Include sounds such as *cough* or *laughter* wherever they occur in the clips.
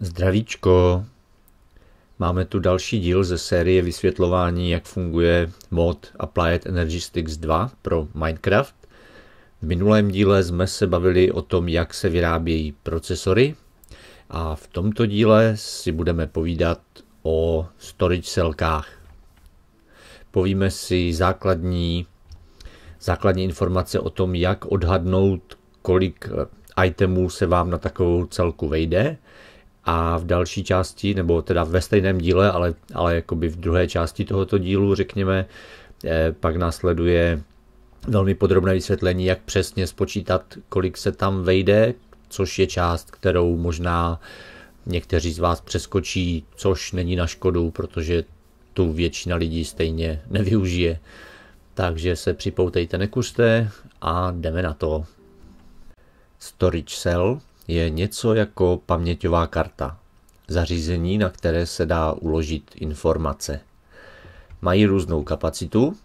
Zdravíčko! Máme tu další díl ze série vysvětlování, jak funguje mod Applied Energy Sticks 2 pro Minecraft. V minulém díle jsme se bavili o tom, jak se vyrábějí procesory a v tomto díle si budeme povídat o storage celkách. Povíme si základní, základní informace o tom, jak odhadnout, kolik itemů se vám na takovou celku vejde – a v další části, nebo teda ve stejném díle, ale, ale jakoby v druhé části tohoto dílu, řekněme, eh, pak následuje velmi podrobné vysvětlení, jak přesně spočítat, kolik se tam vejde, což je část, kterou možná někteří z vás přeskočí, což není na škodu, protože tu většina lidí stejně nevyužije. Takže se připoutejte, nekuste a jdeme na to. Storage Cell je něco jako paměťová karta, zařízení, na které se dá uložit informace. Mají různou kapacitu,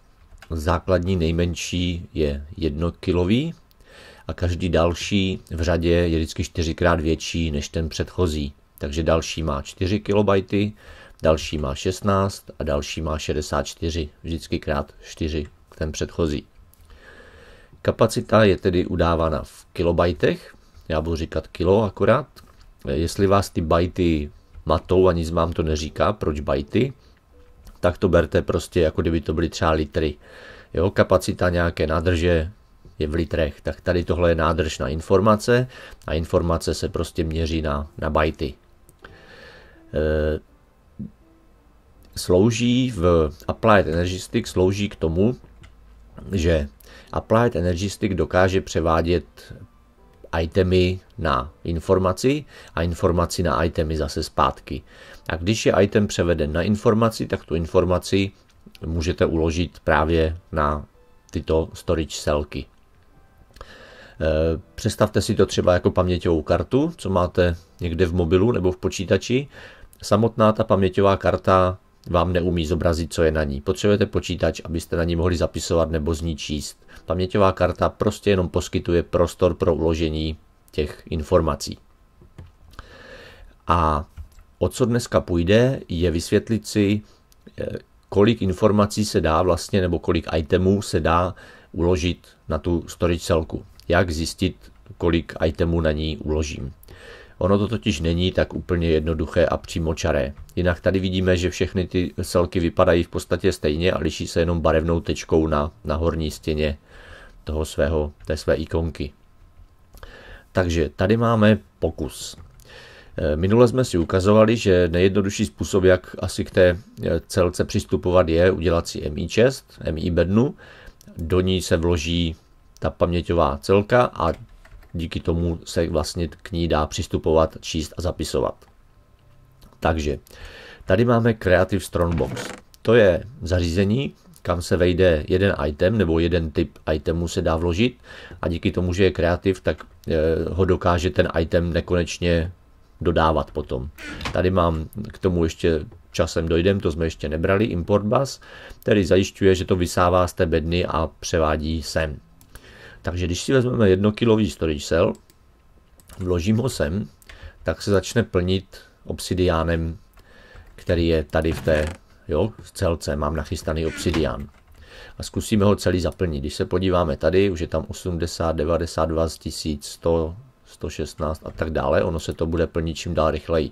základní nejmenší je jednokilový kilový a každý další v řadě je vždycky čtyřikrát větší než ten předchozí. Takže další má 4 KB, další má 16 a další má 64, vždycky krát 4 ten předchozí. Kapacita je tedy udávána v kilobajtech já budu říkat kilo akorát. Jestli vás ty bajty matou, nic vám to neříká, proč bajty, tak to berte prostě jako kdyby to byly třeba litry. Jo, kapacita nějaké nádrže je v litrech, tak tady tohle je nádrž na informace a informace se prostě měří na, na bajty. E, slouží v Applied Energy Stick slouží k tomu, že Applied Energy Stick dokáže převádět itemy na informaci a informaci na itemy zase zpátky. A když je item převeden na informaci, tak tu informaci můžete uložit právě na tyto storage celky. E, představte si to třeba jako paměťovou kartu, co máte někde v mobilu nebo v počítači. Samotná ta paměťová karta vám neumí zobrazit, co je na ní. Potřebujete počítač, abyste na ní mohli zapisovat nebo z ní číst. Paměťová karta prostě jenom poskytuje prostor pro uložení těch informací. A o co dneska půjde, je vysvětlit si, eh, kolik informací se dá vlastně, nebo kolik itemů se dá uložit na tu storage celku. Jak zjistit, kolik itemů na ní uložím. Ono to totiž není tak úplně jednoduché a přímočaré. Jinak tady vidíme, že všechny ty celky vypadají v podstatě stejně a liší se jenom barevnou tečkou na, na horní stěně toho svého, té své ikonky. Takže tady máme pokus. E, minule jsme si ukazovali, že nejjednodušší způsob, jak asi k té e, celce přistupovat, je udělat si MI6, MI bednu, do ní se vloží ta paměťová celka a díky tomu se vlastně k ní dá přistupovat, číst a zapisovat. Takže tady máme Creative Strongbox. To je zařízení, kam se vejde jeden item nebo jeden typ itemu se dá vložit a díky tomu, že je kreativ, tak eh, ho dokáže ten item nekonečně dodávat potom. Tady mám k tomu ještě časem dojdem, to jsme ještě nebrali, import bus, který zajišťuje, že to vysává z té bedny a převádí sem. Takže když si vezmeme jednokilový storage cell, vložím ho sem, tak se začne plnit obsidiánem, který je tady v té jo, v celce mám nachystaný obsidián. A zkusíme ho celý zaplnit. Když se podíváme tady, už je tam 80, 92, 1100, 116 a tak dále. Ono se to bude plnit čím dál rychleji.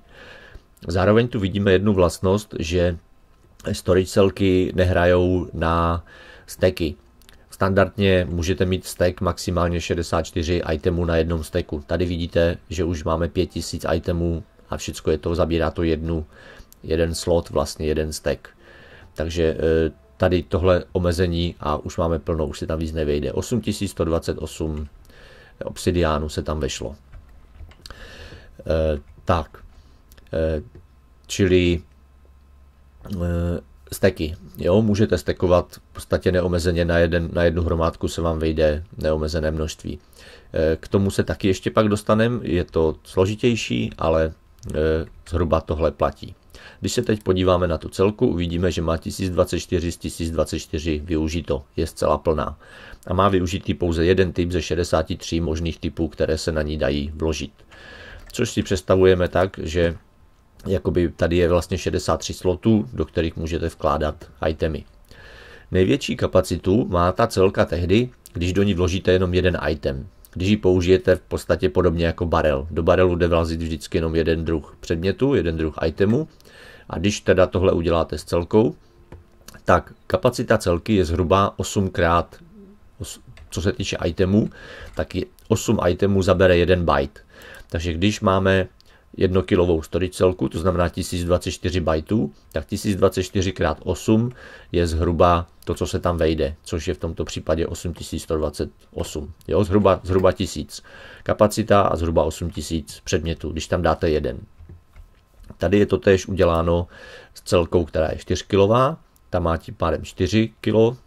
Zároveň tu vidíme jednu vlastnost, že storage celky nehrajou na steky. Standardně můžete mít stack maximálně 64 itemů na jednom steku. Tady vidíte, že už máme 5000 itemů a všechno je to, zabírá to jednu jeden slot, vlastně jeden stack. Takže eh, tady tohle omezení a už máme plno, už se tam víc nevejde. 8128 eh, obsidiánů se tam vešlo. Eh, tak, čili steky. Jo, můžete stekovat v podstatě neomezeně na, jeden, na jednu hromádku se vám vejde neomezené množství. K tomu se taky ještě pak dostaneme, je to složitější, ale zhruba tohle platí. Když se teď podíváme na tu celku, uvidíme, že má 1024 z 1024 využito, je zcela plná. A má využitý pouze jeden typ ze 63 možných typů, které se na ní dají vložit. Což si představujeme tak, že jakoby tady je vlastně 63 slotů, do kterých můžete vkládat itemy. Největší kapacitu má ta celka tehdy, když do ní vložíte jenom jeden item. Když ji použijete v podstatě podobně jako barel. Do barelu jde vlazit vždycky jenom jeden druh předmětu, jeden druh itemu a když teda tohle uděláte s celkou, tak kapacita celky je zhruba 8 krát co se týče itemů, tak 8 itemů zabere 1 byte. Takže když máme 1 kilovou storage celku, to znamená 1024 bytů, tak 1024 x 8 je zhruba to, co se tam vejde, což je v tomto případě 8128, jo, zhruba, zhruba 1000. Kapacita a zhruba 8000 předmětů, když tam dáte jeden. Tady je to též uděláno s celkou, která je 4 kg, ta má tím pádem 4 kg,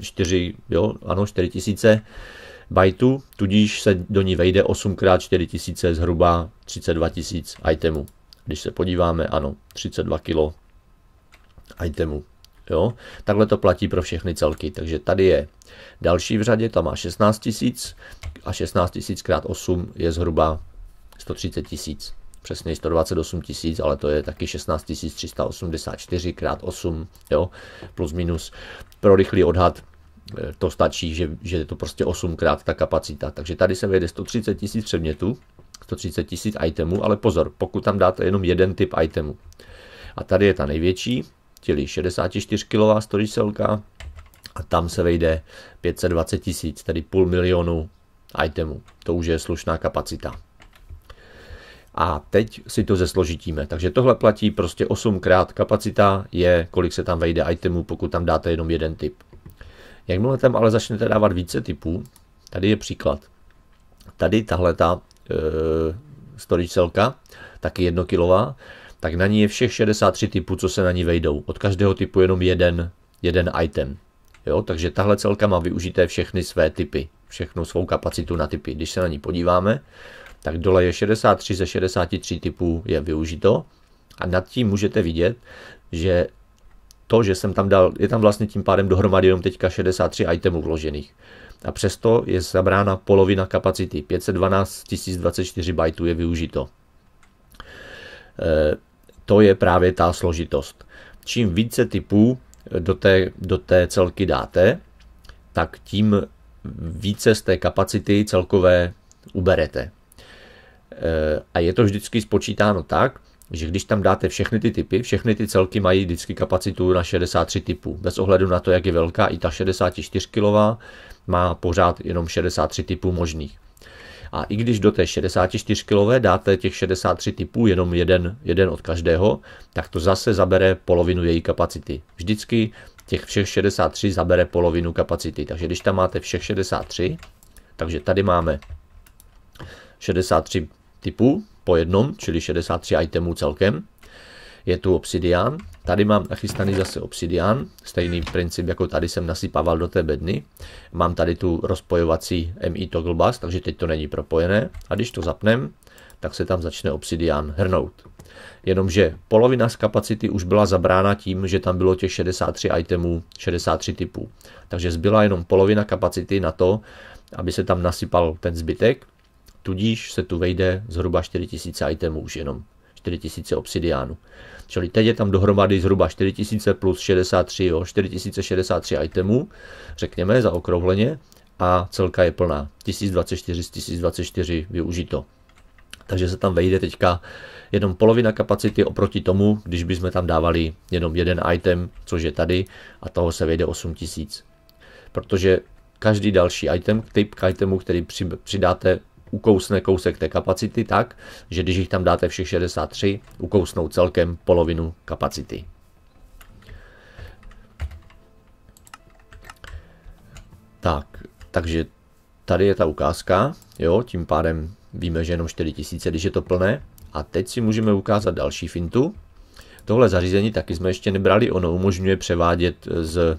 4, jo, ano, 4000 bajtů, tudíž se do ní vejde 8x4000 zhruba 32 000 itemů. Když se podíváme, ano, 32 kg itemů. Jo? Takhle to platí pro všechny celky. Takže tady je další v řadě, ta má 16 000 a 16 000 x 8 je zhruba 130 000 přesně 128 tisíc, ale to je taky 16 384 krát 8, jo, plus minus. Pro rychlý odhad eh, to stačí, že, že je to prostě 8 krát ta kapacita. Takže tady se vejde 130 tisíc předmětů, 130 tisíc itemů, ale pozor, pokud tam dáte jenom jeden typ itemu. A tady je ta největší, čili 64 kg storage cellka, a tam se vejde 520 tisíc, tedy půl milionu itemů. To už je slušná kapacita a teď si to zesložitíme. Takže tohle platí prostě 8 krát kapacita je, kolik se tam vejde itemů, pokud tam dáte jenom jeden typ. Jakmile tam ale začnete dávat více typů, tady je příklad. Tady tahle ta e, storage celka, taky jednokilová, kilová, tak na ní je všech 63 typů, co se na ní vejdou. Od každého typu jenom jeden, jeden item. Jo, takže tahle celka má využité všechny své typy, všechnu svou kapacitu na typy. Když se na ní podíváme, tak dole je 63 ze 63 typů je využito a nad tím můžete vidět, že to, že jsem tam dal, je tam vlastně tím pádem dohromady jenom teďka 63 itemů vložených. A přesto je zabrána polovina kapacity, 512 024 bajtů je využito. E, to je právě ta složitost. Čím více typů do té, do té celky dáte, tak tím více z té kapacity celkové uberete. Eh, a je to vždycky spočítáno tak, že když tam dáte všechny ty typy, všechny ty celky mají vždycky kapacitu na 63 typů. Bez ohledu na to, jak je velká, i ta 64 kW má pořád jenom 63 typů možných. A i když do té 64 kW dáte těch 63 typů, jenom jeden, jeden od každého, tak to zase zabere polovinu její kapacity. Vždycky těch všech 63 zabere polovinu kapacity. Takže když tam máte všech 63, takže tady máme 63 typů po jednom, čili 63 itemů celkem. Je tu obsidian. Tady mám nachystaný zase obsidian, stejný princip jako tady jsem nasypával do té bedny. Mám tady tu rozpojovací MI toggle bus, takže teď to není propojené. A když to zapnem, tak se tam začne obsidian hrnout. Jenomže polovina z kapacity už byla zabrána tím, že tam bylo těch 63 itemů, 63 typů. Takže zbyla jenom polovina kapacity na to, aby se tam nasypal ten zbytek Tudíž se tu vejde zhruba 4000 itemů už jenom. 4000 obsidiánu. Čili teď je tam dohromady zhruba 4000 plus 63, jo, 4063 itemů, řekněme, zaokrouhleně, a celka je plná. 1024 z 1024 využito. Takže se tam vejde teďka jenom polovina kapacity oproti tomu, když bychom tam dávali jenom jeden item, což je tady, a toho se vejde 8000. Protože každý další item, typ k itemu, který přidáte ukousne kousek té kapacity tak, že když jich tam dáte všech 63, ukousnou celkem polovinu kapacity. Tak, takže tady je ta ukázka, jo, tím pádem víme, že jenom 4000, když je to plné. A teď si můžeme ukázat další fintu. Tohle zařízení taky jsme ještě nebrali, ono umožňuje převádět z,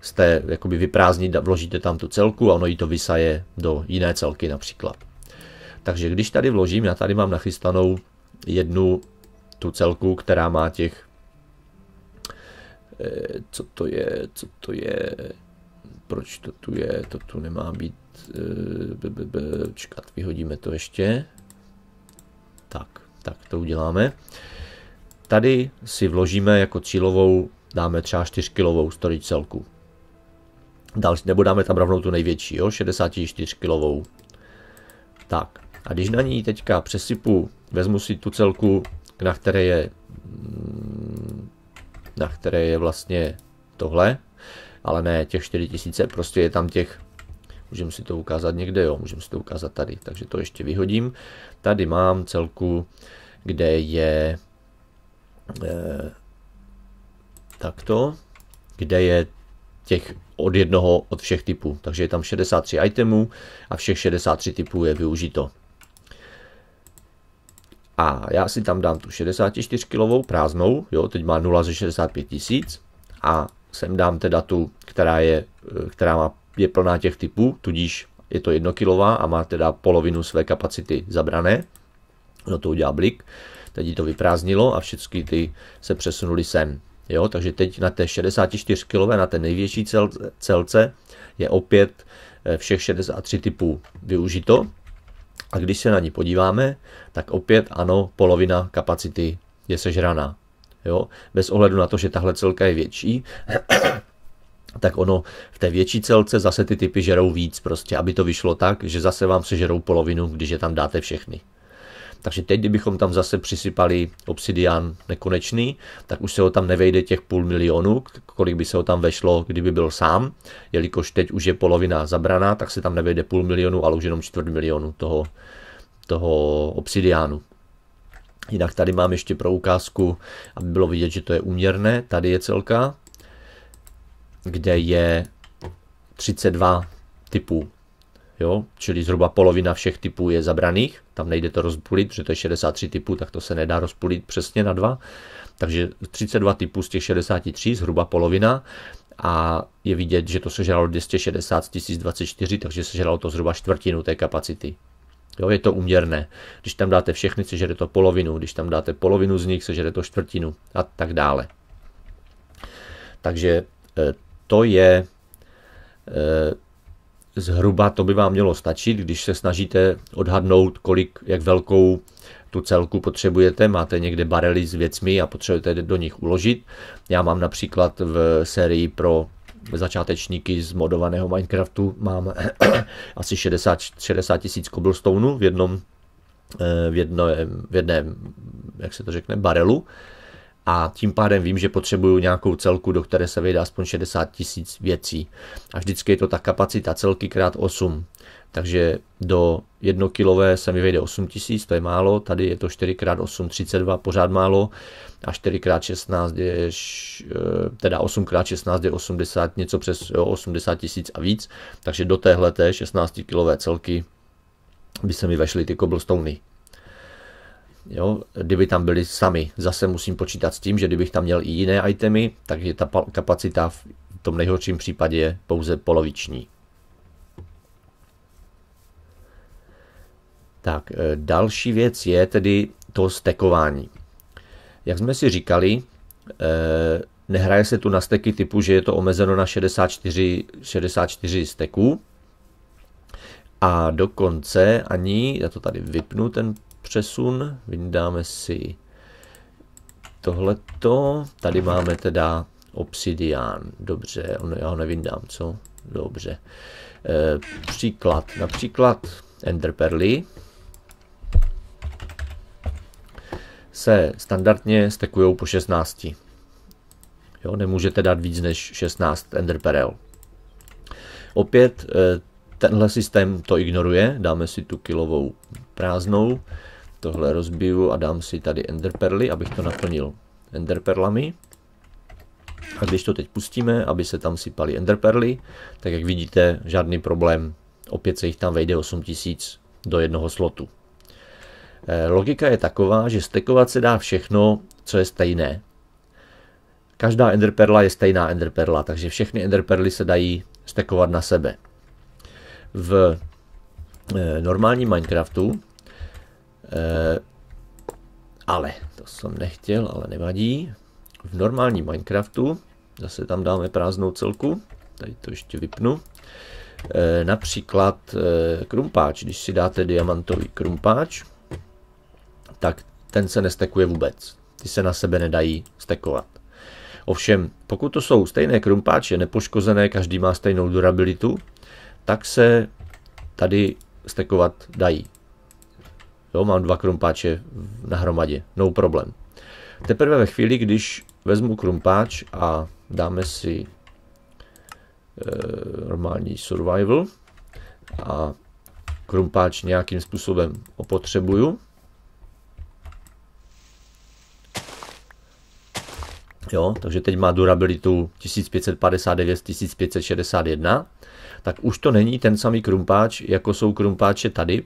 z té, jakoby vyprázdnit, vložíte tam tu celku a ono ji to vysaje do jiné celky například. Takže když tady vložím, já tady mám nachystanou jednu tu celku, která má těch eh, co to je, co to je, proč to tu je, to tu nemá být, eh, čekat, vyhodíme to ještě, tak, tak to uděláme. Tady si vložíme jako cílovou, dáme třeba 4 kilovou storage celku. Dal, nebo dáme tam rovnou tu největší, jo, 64 kilovou. Tak, a když na ní teďka přesypu, vezmu si tu celku, na které je, mm, na které je vlastně tohle, ale ne těch 4000, prostě je tam těch, můžeme si to ukázat někde, jo, můžeme si to ukázat tady, takže to ještě vyhodím. Tady mám celku, kde je e, takto, kde je těch od jednoho od všech typů. Takže je tam 63 itemů a všech 63 typů je využito. A já si tam dám tu 64 kg prázdnou, jo, teď má 0 ze 65 tisíc a sem dám teda tu, která, je, eh, která má, je plná těch typů, tudíž je to 1 kg a má teda polovinu své kapacity zabrané. No to udělá blik, teď to vyprázdnilo a všechny ty se přesunuli sem. Jo, takže teď na té 64 kg, na té největší cel, celce, je opět eh, všech 63 typů využito, a když se na ní podíváme, tak opět ano, polovina kapacity je sežraná. Jo? Bez ohledu na to, že tahle celka je větší, *clears throat* tak ono v té větší celce zase ty typy žerou víc prostě, aby to vyšlo tak, že zase vám sežerou polovinu, když je tam dáte všechny. Takže teď, kdybychom tam zase přisypali obsidian nekonečný, tak už se ho tam nevejde těch půl milionu, kolik by se ho tam vešlo, kdyby byl sám. Jelikož teď už je polovina zabraná, tak se tam nevejde půl milionu, ale už jenom čtvrt milionu toho, toho obsidiánu. Jinak tady mám ještě pro ukázku, aby bylo vidět, že to je uměrné. Tady je celka, kde je 32 typů Jo? Čili zhruba polovina všech typů je zabraných, tam nejde to rozpulit, protože to je 63 typů, tak to se nedá rozpulit přesně na dva. Takže 32 typů z těch 63, zhruba polovina, a je vidět, že to sežralo 260 z 024, takže sežralo to zhruba čtvrtinu té kapacity. Jo, je to uměrné. Když tam dáte všechny, sežere to polovinu, když tam dáte polovinu z nich, sežere to čtvrtinu a tak dále. Takže eh, to je eh, Zhruba to by vám mělo stačit, když se snažíte odhadnout, kolik, jak velkou tu celku potřebujete. Máte někde barely s věcmi a potřebujete do nich uložit. Já mám například v sérii pro začátečníky z modovaného Minecraftu mám *coughs* asi 60, 60 tisíc cobblestoneů v jednom eh, v, jedno, v jedné, jak se to řekne, barelu a tím pádem vím, že potřebuju nějakou celku, do které se vejde aspoň 60 tisíc věcí. A vždycky je to ta kapacita celky krát 8. Takže do 1 kg se mi vejde 8 tisíc, to je málo, tady je to 4x8, 32, pořád málo a 4x16 je, eh, teda 8x16 je 80, něco přes jo, 80 tisíc a víc, takže do téhle té 16 kg celky by se mi vešly ty cobblestony. Jo, kdyby tam byli sami. Zase musím počítat s tím, že kdybych tam měl i jiné itemy, takže ta kapacita v tom nejhorším případě je pouze poloviční. Tak, e, další věc je tedy to stekování. Jak jsme si říkali, e, nehraje se tu na steky typu, že je to omezeno na 64, 64 steků. A dokonce ani, já to tady vypnu ten přesun, vyndáme si tohleto, tady máme teda obsidián, dobře, já ho nevydám, co? Dobře. E, příklad, například enderperly se standardně stekují po 16. Jo, nemůžete dát víc než 16 enderperel. Opět e, tenhle systém to ignoruje, dáme si tu kilovou prázdnou. Tohle rozbiju a dám si tady enderperly, abych to naplnil enderperlami. A když to teď pustíme, aby se tam sypaly enderperly, tak jak vidíte, žádný problém. Opět se jich tam vejde 8000 do jednoho slotu. Eh, logika je taková, že stekovat se dá všechno, co je stejné. Každá enderperla je stejná enderperla, takže všechny enderperly se dají stekovat na sebe. V eh, normálním Minecraftu Eh, ale, to jsem nechtěl, ale nevadí. V normálním Minecraftu, zase tam dáme prázdnou celku, tady to ještě vypnu. E, například e, krumpáč, když si dáte diamantový krumpáč, tak ten se nestekuje vůbec. Ty se na sebe nedají stekovat. Ovšem, pokud to jsou stejné krumpáče, nepoškozené, každý má stejnou durabilitu, tak se tady stekovat dají. Jo, mám dva krumpáče na hromadě, no problém. Teprve ve chvíli, když vezmu krumpáč a dáme si e, normální survival a krumpáč nějakým způsobem opotřebuju, Jo, takže teď má durabilitu 1559, 1561, tak už to není ten samý krumpáč, jako jsou krumpáče tady,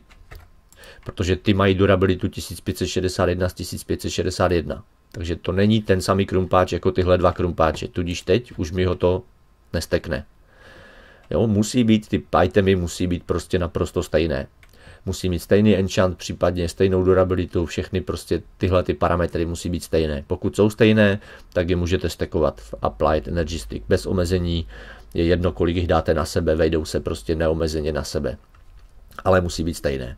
protože ty mají durabilitu 1561 z 1561. Takže to není ten samý krumpáč jako tyhle dva krumpáče, tudíž teď už mi ho to nestekne. Jo, musí být, ty itemy musí být prostě naprosto stejné. Musí mít stejný enchant, případně stejnou durabilitu, všechny prostě tyhle ty parametry musí být stejné. Pokud jsou stejné, tak je můžete stekovat v Applied Energy Stick bez omezení. Je jedno, kolik jich dáte na sebe, vejdou se prostě neomezeně na sebe. Ale musí být stejné.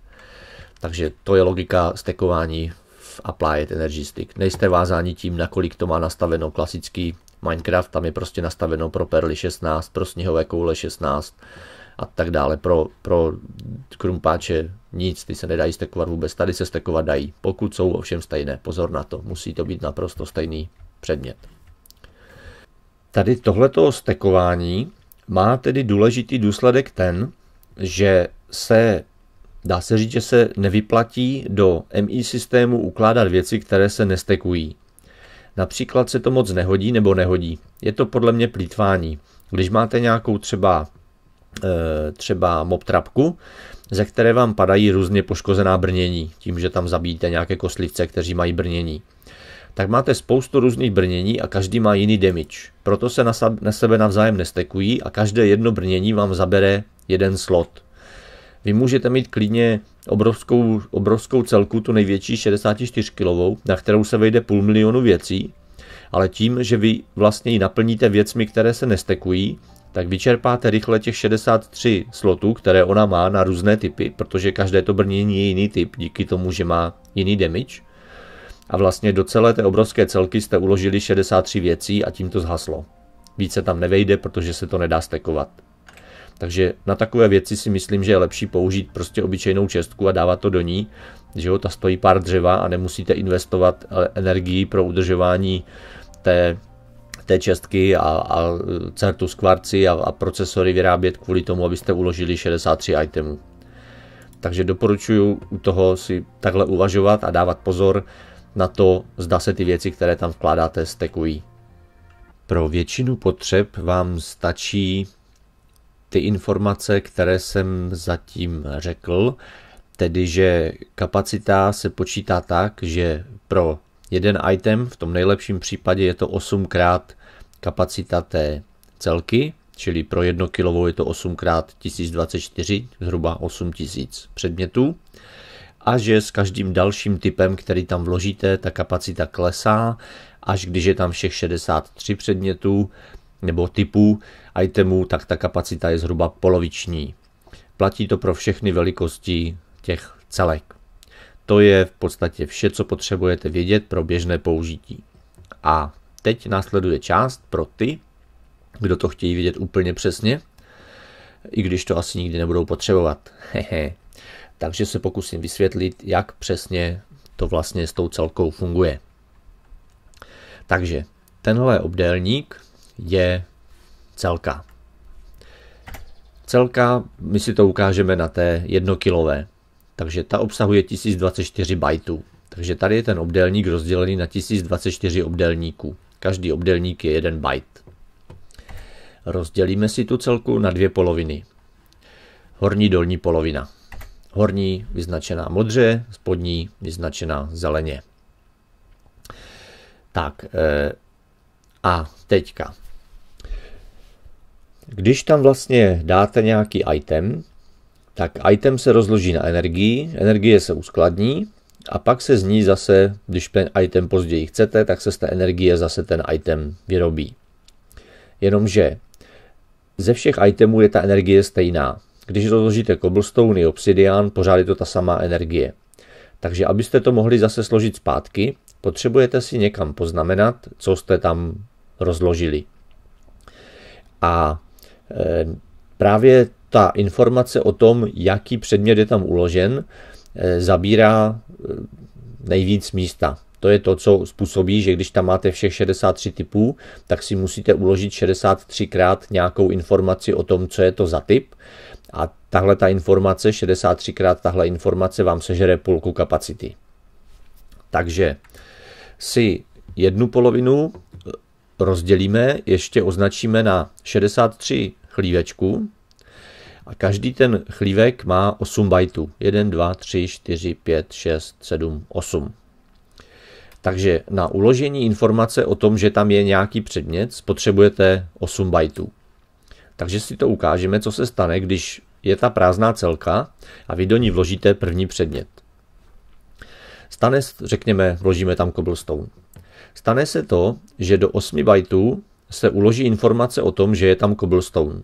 Takže to je logika stekování v Applied Energy Stick. Nejste vázáni tím, nakolik to má nastaveno klasický Minecraft, tam je prostě nastaveno pro perly 16, pro sněhové koule 16 a tak dále. Pro, pro krumpáče nic, ty se nedají stekovat vůbec, tady se stekovat dají, pokud jsou ovšem stejné. Pozor na to, musí to být naprosto stejný předmět. Tady tohleto stekování má tedy důležitý důsledek ten, že se Dá se říct, že se nevyplatí do MI systému ukládat věci, které se nestekují. Například se to moc nehodí nebo nehodí. Je to podle mě plítvání. Když máte nějakou třeba eh, třeba mobtrapku, ze které vám padají různě poškozená brnění, tím, že tam zabijíte nějaké koslivce, kteří mají brnění. Tak máte spoustu různých brnění a každý má jiný damage. Proto se na sebe navzájem nestekují a každé jedno brnění vám zabere jeden slot. Vy můžete mít klidně obrovskou, obrovskou celku, tu největší 64 kg, na kterou se vejde půl milionu věcí, ale tím, že vy vlastně ji naplníte věcmi, které se nestekují, tak vyčerpáte rychle těch 63 slotů, které ona má na různé typy, protože každé to brnění je jiný typ, díky tomu, že má jiný damage. A vlastně do celé té obrovské celky jste uložili 63 věcí a tím to zhaslo. Více tam nevejde, protože se to nedá stekovat. Takže na takové věci si myslím, že je lepší použít prostě obyčejnou čestku a dávat to do ní, že jo, ta stojí pár dřeva a nemusíte investovat eh, energii pro udržování té, té čestky a, a eh, Certus kvarci a, a procesory vyrábět kvůli tomu, abyste uložili 63 itemů. Takže doporučuji u toho si takhle uvažovat a dávat pozor na to, zda se ty věci, které tam vkládáte, stekují. Pro většinu potřeb vám stačí ty informace, které jsem zatím řekl, tedy že kapacita se počítá tak, že pro jeden item, v tom nejlepším případě je to 8 x kapacita té celky, čili pro 1 kg je to 8 x 1024, zhruba 8000 předmětů. A že s každým dalším typem, který tam vložíte, ta kapacita klesá, až když je tam všech 63 předmětů nebo typů, itemů, tak ta kapacita je zhruba poloviční. Platí to pro všechny velikosti těch celek. To je v podstatě vše, co potřebujete vědět pro běžné použití. A teď následuje část pro ty, kdo to chtějí vědět úplně přesně, i když to asi nikdy nebudou potřebovat. Takže se pokusím vysvětlit, jak přesně to vlastně s tou celkou funguje. Takže tenhle obdélník je celka. Celka, my si to ukážeme na té jednokilové, takže ta obsahuje 1024 bajtů. Takže tady je ten obdélník rozdělený na 1024 obdélníků. Každý obdélník je 1 byte. Rozdělíme si tu celku na dvě poloviny. Horní dolní polovina. Horní vyznačená modře, spodní vyznačená zeleně. Tak eh, a teďka když tam vlastně dáte nějaký item, tak item se rozloží na energii, energie se uskladní a pak se z ní zase, když ten item později chcete, tak se z té energie zase ten item vyrobí. Jenomže ze všech itemů je ta energie stejná. Když rozložíte cobblestone i obsidian, pořád je to ta samá energie. Takže abyste to mohli zase složit zpátky, potřebujete si někam poznamenat, co jste tam rozložili. A Eh, právě ta informace o tom, jaký předmět je tam uložen, eh, zabírá eh, nejvíc místa. To je to, co způsobí, že když tam máte všech 63 typů, tak si musíte uložit 63 krát nějakou informaci o tom, co je to za typ. A tahle ta informace, 63 krát tahle informace vám sežere půlku kapacity. Takže si jednu polovinu rozdělíme, ještě označíme na 63 chlívečků a každý ten chlívek má 8 bajtů. 1, 2, 3, 4, 5, 6, 7, 8. Takže na uložení informace o tom, že tam je nějaký předmět, spotřebujete 8 bajtů. Takže si to ukážeme, co se stane, když je ta prázdná celka a vy do ní vložíte první předmět. Stane, řekněme, vložíme tam cobblestone. Stane se to, že do 8 bajtů se uloží informace o tom, že je tam cobblestone.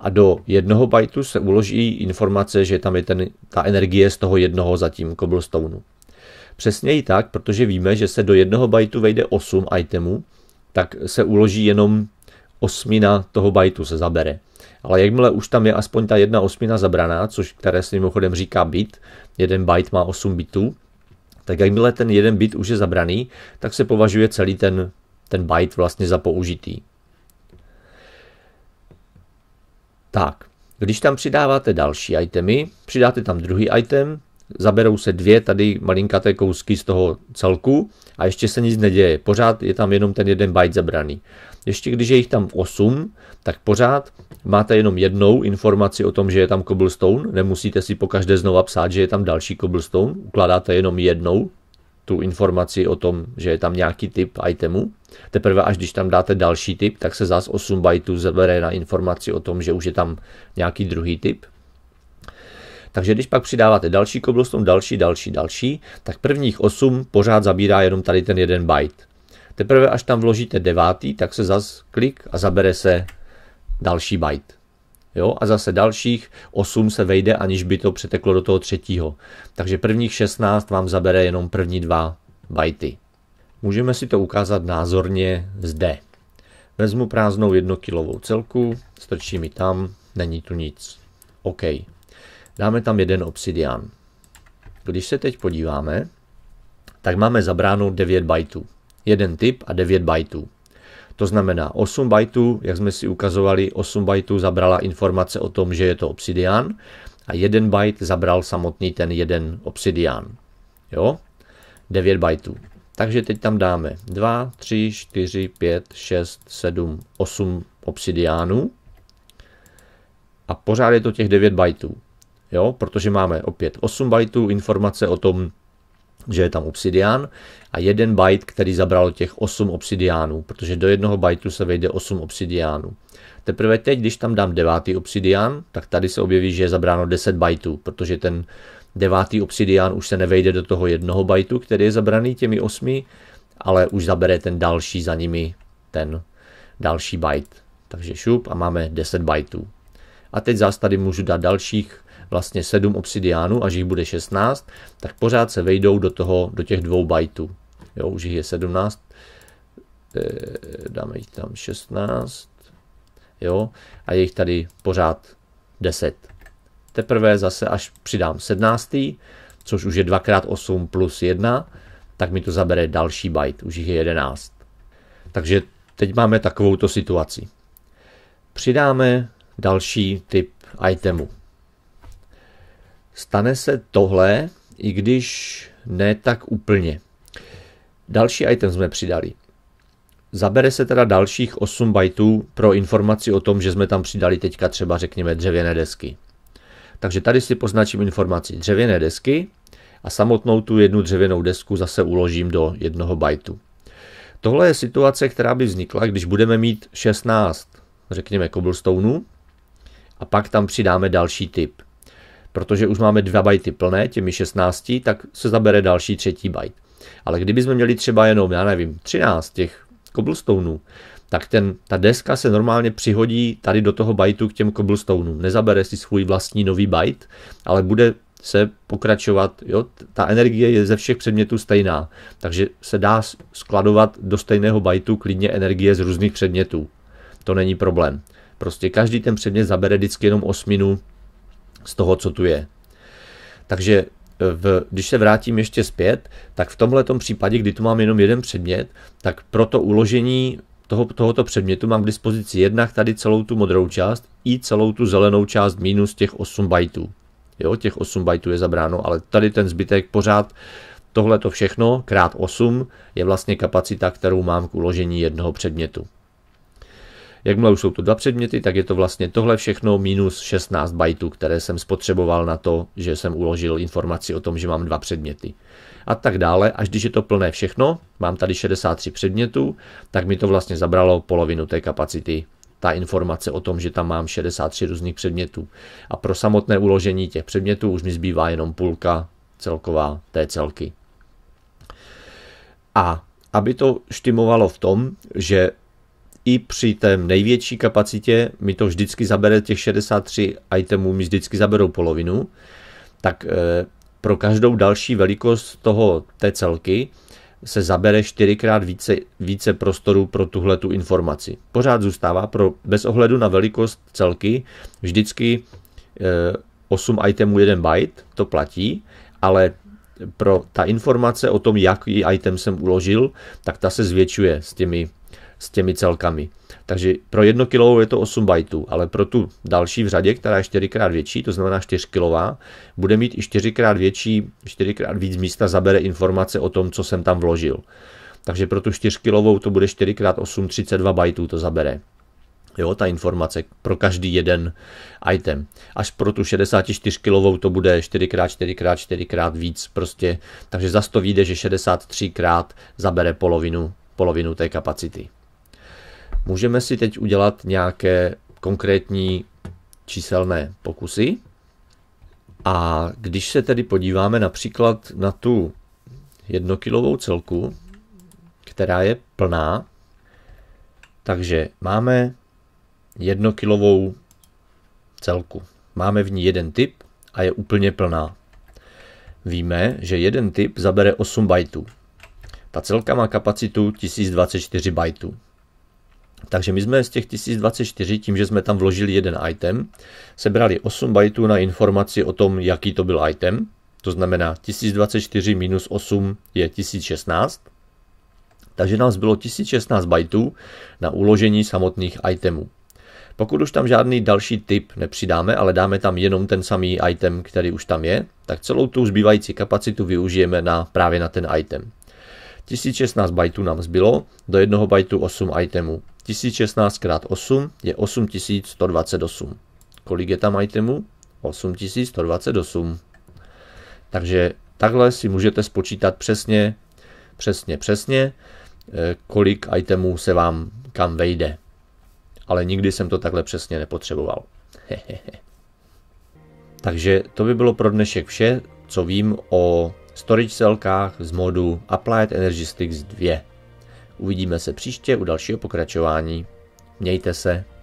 A do jednoho bajtu se uloží informace, že tam je ten, ta energie z toho jednoho zatím cobblestoneu. Přesněji tak, protože víme, že se do jednoho bajtu vejde 8 itemů, tak se uloží jenom osmina toho bajtu se zabere. Ale jakmile už tam je aspoň ta jedna osmina zabraná, což které se mimochodem říká bit, jeden byte má 8 bitů, tak jakmile ten jeden bit už je zabraný, tak se považuje celý ten ten byte vlastně za použitý. Tak, když tam přidáváte další itemy, přidáte tam druhý item, zaberou se dvě tady malinkaté kousky z toho celku a ještě se nic neděje. Pořád je tam jenom ten jeden byte zabraný. Ještě když je jich tam 8, tak pořád máte jenom jednou informaci o tom, že je tam cobblestone. Nemusíte si po každé znova psát, že je tam další cobblestone. Ukládáte jenom jednou tu informaci o tom, že je tam nějaký typ itemu. Teprve až když tam dáte další typ, tak se zase 8 bytů zabere na informaci o tom, že už je tam nějaký druhý typ. Takže když pak přidáváte další koblostom, další, další, další, tak prvních 8 pořád zabírá jenom tady ten jeden byte. Teprve až tam vložíte devátý, tak se zas klik a zabere se další byte. Jo? A zase dalších 8 se vejde, aniž by to přeteklo do toho třetího. Takže prvních 16 vám zabere jenom první dva bajty. Můžeme si to ukázat názorně zde. Vezmu prázdnou jednokilovou celku, strčím ji tam, není tu nic. OK. Dáme tam jeden obsidian. Když se teď podíváme, tak máme zabráno 9 bajtů. Jeden typ a 9 bajtů. To znamená 8 bajtů, jak jsme si ukazovali, 8 bajtů zabrala informace o tom, že je to obsidián a 1 byte zabral samotný ten jeden obsidián. Jo? 9 bajtů. Takže teď tam dáme 2, 3, 4, 5, 6, 7, 8 obsidiánů a pořád je to těch 9 bajtů. Jo? Protože máme opět 8 bajtů informace o tom, že je tam obsidian a jeden byte, který zabral těch 8 obsidiánů, protože do jednoho bytu se vejde 8 obsidiánů. Teprve teď, když tam dám devátý obsidian, tak tady se objeví, že je zabráno 10 bytů, protože ten devátý obsidian už se nevejde do toho jednoho bytu, který je zabraný těmi osmi, ale už zabere ten další za nimi, ten další byte. Takže šup a máme 10 bytů. A teď zase tady můžu dát dalších vlastně 7 obsidiánů, až jich bude 16, tak pořád se vejdou do, toho, do těch dvou bajtů. Jo, už jich je 17, eh, dáme jich tam 16, jo, a je jich tady pořád 10. Teprve zase, až přidám 17, což už je 2x8 plus 1, tak mi to zabere další byte, už jich je 11. Takže teď máme takovouto situaci. Přidáme další typ itemu. Stane se tohle, i když ne tak úplně. Další item jsme přidali. Zabere se teda dalších 8 bajtů pro informaci o tom, že jsme tam přidali teďka třeba řekněme dřevěné desky. Takže tady si poznačím informaci dřevěné desky a samotnou tu jednu dřevěnou desku zase uložím do jednoho bajtu. Tohle je situace, která by vznikla, když budeme mít 16, řekněme, cobblestoneů a pak tam přidáme další typ protože už máme 2 bajty plné, těmi 16, tak se zabere další třetí byte. Ale kdybychom měli třeba jenom, já nevím, 13 těch cobblestoneů, tak ten, ta deska se normálně přihodí tady do toho bajtu k těm cobblestoneům. Nezabere si svůj vlastní nový byte, ale bude se pokračovat, jo? ta energie je ze všech předmětů stejná, takže se dá skladovat do stejného bajtu klidně energie z různých předmětů. To není problém. Prostě každý ten předmět zabere vždycky jenom osminu z toho, co tu je. Takže e, v, když se vrátím ještě zpět, tak v tomhle případě, kdy tu mám jenom jeden předmět, tak pro to uložení toho, tohoto předmětu mám k dispozici jednak tady celou tu modrou část i celou tu zelenou část minus těch 8 bajtů. Jo, těch 8 bajtů je zabráno, ale tady ten zbytek pořád tohle to všechno krát 8 je vlastně kapacita, kterou mám k uložení jednoho předmětu. Jakmile už jsou to dva předměty, tak je to vlastně tohle všechno minus 16 bajtů, které jsem spotřeboval na to, že jsem uložil informaci o tom, že mám dva předměty. A tak dále, až když je to plné všechno, mám tady 63 předmětů, tak mi to vlastně zabralo polovinu té kapacity ta informace o tom, že tam mám 63 různých předmětů. A pro samotné uložení těch předmětů už mi zbývá jenom půlka celková té celky. A aby to štimovalo v tom, že i při té největší kapacitě mi to vždycky zabere těch 63 itemů, mi vždycky zaberou polovinu, tak eh, pro každou další velikost toho té celky se zabere čtyřikrát více, více prostoru pro tuhle tu informaci. Pořád zůstává pro, bez ohledu na velikost celky vždycky 8 eh, itemů 1 byte, to platí, ale pro ta informace o tom, jaký item jsem uložil, tak ta se zvětšuje s těmi s těmi celkami. Takže pro 1 kg je to 8 bajtů, ale pro tu další v řadě, která je 4x větší, to znamená 4 kg, bude mít i 4x větší, 4x víc místa zabere informace o tom, co jsem tam vložil. Takže pro tu 4 kg to bude 4x8, 32 bajtů to zabere. Jo, ta informace pro každý jeden item. Až pro tu 64 kg to bude 4x4x4 x víc prostě. Takže za to vyjde, že 63 x zabere polovinu, polovinu té kapacity. Můžeme si teď udělat nějaké konkrétní číselné pokusy. A když se tedy podíváme například na tu jednokilovou celku, která je plná, takže máme jednokilovou celku. Máme v ní jeden typ a je úplně plná. Víme, že jeden typ zabere 8 bajtů. Ta celka má kapacitu 1024 bajtů. Takže my jsme z těch 1024, tím, že jsme tam vložili jeden item, sebrali 8 bajtů na informaci o tom, jaký to byl item. To znamená 1024 minus 8 je 1016. Takže nám zbylo 1016 bajtů na uložení samotných itemů. Pokud už tam žádný další typ nepřidáme, ale dáme tam jenom ten samý item, který už tam je, tak celou tu zbývající kapacitu využijeme na, právě na ten item. 1016 bajtů nám zbylo, do jednoho bajtu 8 itemů. 1016 x 8 je 8128. Kolik je tam itemů? 8128. Takže takhle si můžete spočítat přesně, přesně, přesně, eh, kolik itemů se vám kam vejde. Ale nikdy jsem to takhle přesně nepotřeboval. Hehehe. *laughs* Takže to by bylo pro dnešek vše, co vím o storage celkách z modu Applied Energy Sticks 2. Uvidíme se příště u dalšího pokračování. Mějte se.